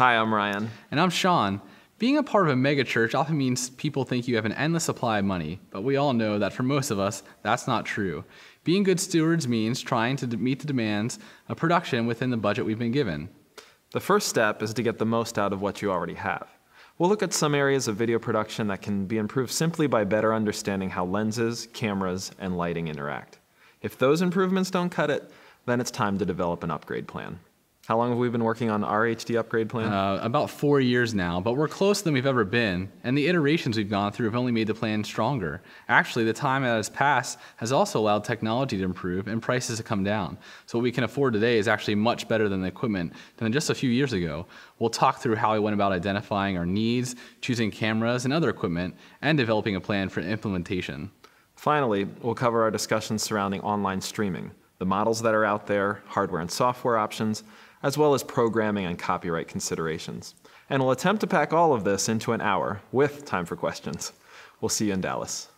Hi, I'm Ryan. And I'm Sean. Being a part of a megachurch often means people think you have an endless supply of money, but we all know that for most of us, that's not true. Being good stewards means trying to meet the demands of production within the budget we've been given. The first step is to get the most out of what you already have. We'll look at some areas of video production that can be improved simply by better understanding how lenses, cameras, and lighting interact. If those improvements don't cut it, then it's time to develop an upgrade plan. How long have we been working on our HD upgrade plan? Uh, about four years now, but we're closer than we've ever been, and the iterations we've gone through have only made the plan stronger. Actually, the time that has passed has also allowed technology to improve and prices to come down. So what we can afford today is actually much better than the equipment than just a few years ago. We'll talk through how we went about identifying our needs, choosing cameras and other equipment, and developing a plan for implementation. Finally, we'll cover our discussions surrounding online streaming, the models that are out there, hardware and software options, as well as programming and copyright considerations. And we'll attempt to pack all of this into an hour with time for questions. We'll see you in Dallas.